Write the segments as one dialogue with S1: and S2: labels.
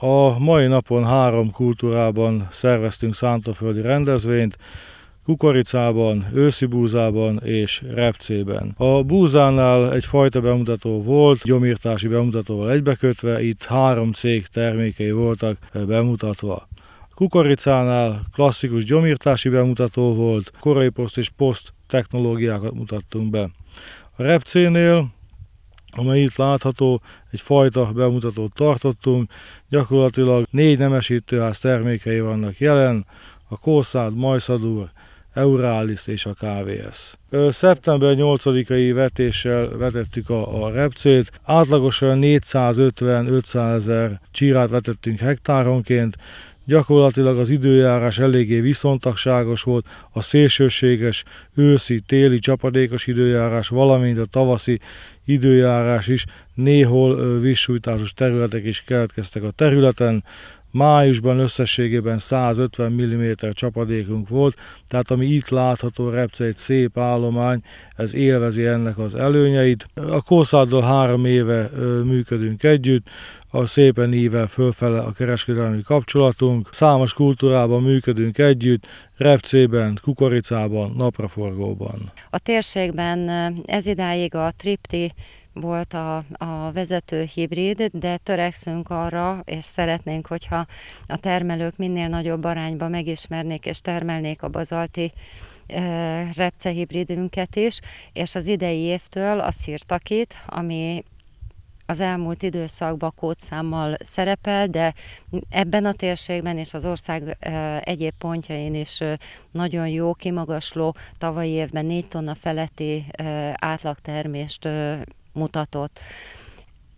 S1: A mai napon három kultúrában szerveztünk szántóföldi rendezvényt, kukoricában, őszi búzában és repcében. A búzánál egy bemutató volt, gyomírtási bemutatóval egybekötve, itt három cég termékei voltak bemutatva. Kukoricánál klasszikus gyomírtási bemutató volt, korai poszt és poszt technológiákat mutattunk be. A repcénél amely itt látható, egy fajta bemutatót tartottunk, gyakorlatilag négy nemesítőház termékei vannak jelen, a Kószád, Majszadúr, Eurális és a KVS. Szeptember 8-ai vetéssel vetettük a, a repcét, átlagosan 450-500 ezer csírát vetettünk hektáronként, gyakorlatilag az időjárás eléggé viszontagságos volt, a szélsőséges őszi-téli csapadékos időjárás, valamint a tavaszi időjárás is, néhol vízsújtásos területek is keletkeztek a területen, Májusban összességében 150 mm csapadékunk volt, tehát ami itt látható Repce egy szép állomány, ez élvezi ennek az előnyeit. A Kószáddal három éve működünk együtt, a szépen ível fölfele a kereskedelmi kapcsolatunk. Számos kultúrában működünk együtt, repcében, kukoricában, napraforgóban.
S2: A térségben eh, ez idáig a tripti volt a, a vezető hibrid, de törekszünk arra, és szeretnénk, hogyha a termelők minél nagyobb arányba megismernék és termelnék a bazalti eh, hibridünket is, és az idei évtől a szirtakit, ami az elmúlt időszakban kódszámmal szerepel, de ebben a térségben és az ország egyéb pontjain is nagyon jó, kimagasló, tavalyi évben 4 tonna feletti átlagtermést mutatott.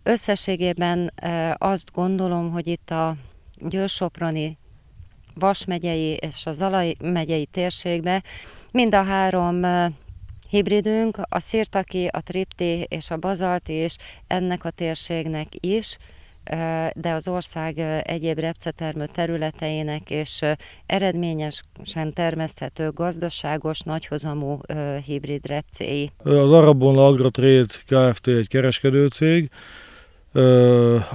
S2: Összességében azt gondolom, hogy itt a Győr-Soproni, Vas megyei és a Zalai megyei térségbe mind a három hibridünk, a szirtaki, a tripti és a bazalt is ennek a térségnek is, de az ország egyéb repcetermő területeinek és eredményesen termeszthető gazdaságos, nagyhozamú hibrid repcéi.
S1: Az Arabonla Agrotrade Kft. egy kereskedőcég,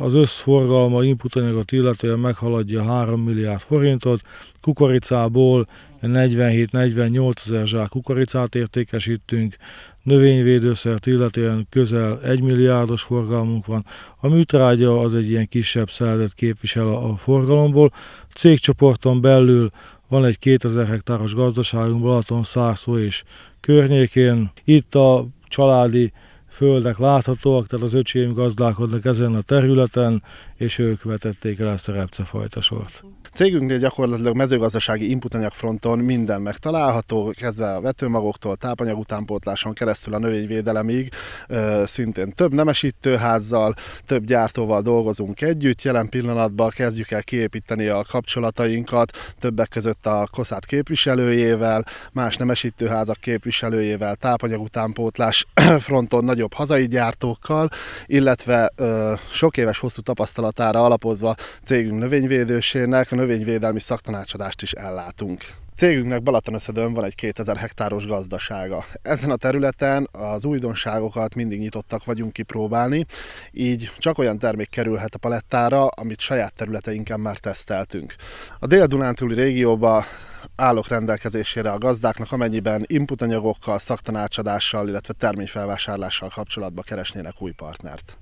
S1: az összforgalma anyagot illetően meghaladja 3 milliárd forintot, kukoricából 47-48 ezer zsák kukoricát értékesítünk, növényvédőszert illetően közel 1 milliárdos forgalmunk van, a műtrágya az egy ilyen kisebb szeletet képvisel a forgalomból, cégcsoporton belül van egy 2000 hektáros gazdaságunk Balaton, Szárszó és környékén, itt a családi földek láthatóak, tehát az öcsém gazdálkodnak ezen a területen, és ők vetették el ezt a repcefajta sort.
S3: Cégünknél gyakorlatilag mezőgazdasági fronton minden megtalálható, kezdve a vetőmagoktól, tápanyag utánpótláson keresztül a növényvédelemig, szintén több nemesítőházzal, több gyártóval dolgozunk együtt. Jelen pillanatban kezdjük el kiépíteni a kapcsolatainkat, többek között a koszát képviselőjével, más nemesítőházak képviselőjével, tápanyag utánpótlás fronton nagyon legnagyobb hazai gyártókkal, illetve ö, sok éves hosszú tapasztalatára alapozva cégünk növényvédősének a növényvédelmi szaktanácsadást is ellátunk. Cégünknek Balatonöszödön van egy 2000 hektáros gazdasága. Ezen a területen az újdonságokat mindig nyitottak vagyunk kipróbálni, így csak olyan termék kerülhet a palettára, amit saját területeinken már teszteltünk. A Dél-Dunántúli régióba állok rendelkezésére a gazdáknak, amennyiben inputanyagokkal, szaktanácsadással, illetve terményfelvásárlással kapcsolatba keresnének új partnert.